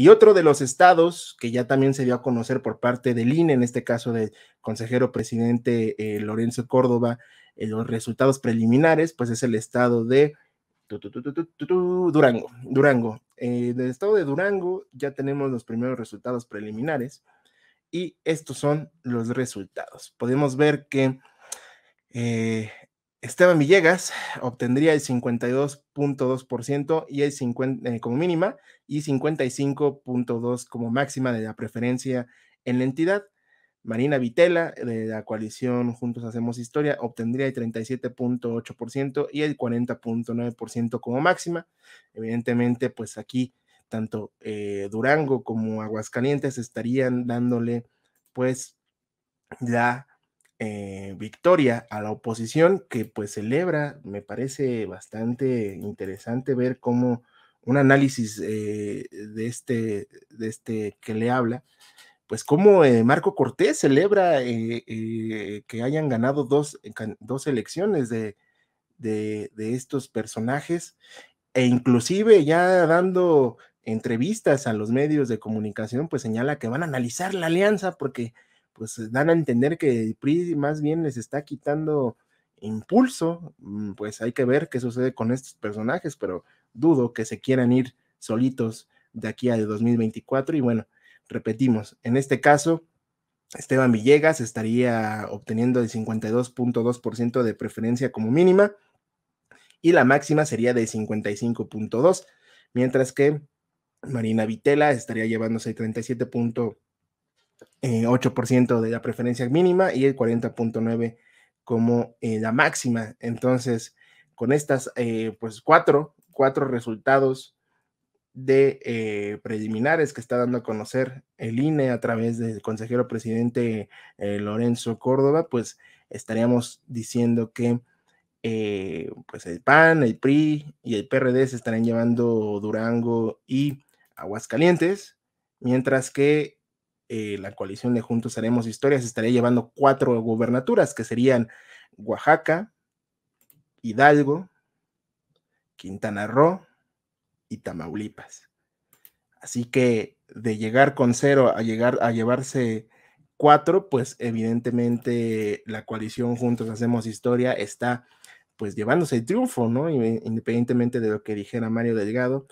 Y otro de los estados que ya también se dio a conocer por parte del INE, en este caso del consejero presidente eh, Lorenzo Córdoba, eh, los resultados preliminares, pues es el estado de Durango. Durango. Eh, del estado de Durango ya tenemos los primeros resultados preliminares y estos son los resultados. Podemos ver que eh, Esteban Villegas obtendría el 52.2% y el 50, eh, como mínima y 55.2 como máxima de la preferencia en la entidad. Marina Vitela de la coalición Juntos Hacemos Historia obtendría el 37.8% y el 40.9% como máxima. Evidentemente, pues aquí tanto eh, Durango como Aguascalientes estarían dándole pues la eh, victoria a la oposición que pues celebra, me parece bastante interesante ver cómo un análisis eh, de, este, de este que le habla, pues cómo eh, Marco Cortés celebra que hayan ganado dos, dos elecciones de, de, de estos personajes e inclusive ya dando entrevistas a los medios de comunicación, pues señala que van a analizar la alianza porque pues eh, dan a entender que PRI más bien les está quitando impulso, mm, pues hay que ver qué sucede con estos personajes, pero dudo que se quieran ir solitos de aquí a 2024 y bueno, repetimos, en este caso, Esteban Villegas estaría obteniendo el 52.2% de preferencia como mínima y la máxima sería de 55.2, mientras que Marina Vitela estaría llevándose el 37. 8% eh, de la preferencia mínima y el 40.9% como eh, la máxima. Entonces, con estas, eh, pues cuatro, resultados de preliminares que está dando a conocer el INE a través del consejero presidente Lorenzo Córdoba, pues estaríamos diciendo que pues el PAN, el PRI y el PRD se estarán llevando Durango y Aguascalientes, mientras que eh, la coalición de Juntos Haremos se estaría llevando cuatro gubernaturas, que serían Oaxaca, Hidalgo, Quintana Roo y Tamaulipas. Así que de llegar con cero a llegar a llevarse cuatro, pues evidentemente la coalición Juntos Hacemos Historia está pues llevándose el triunfo, ¿no? Independientemente de lo que dijera Mario Delgado.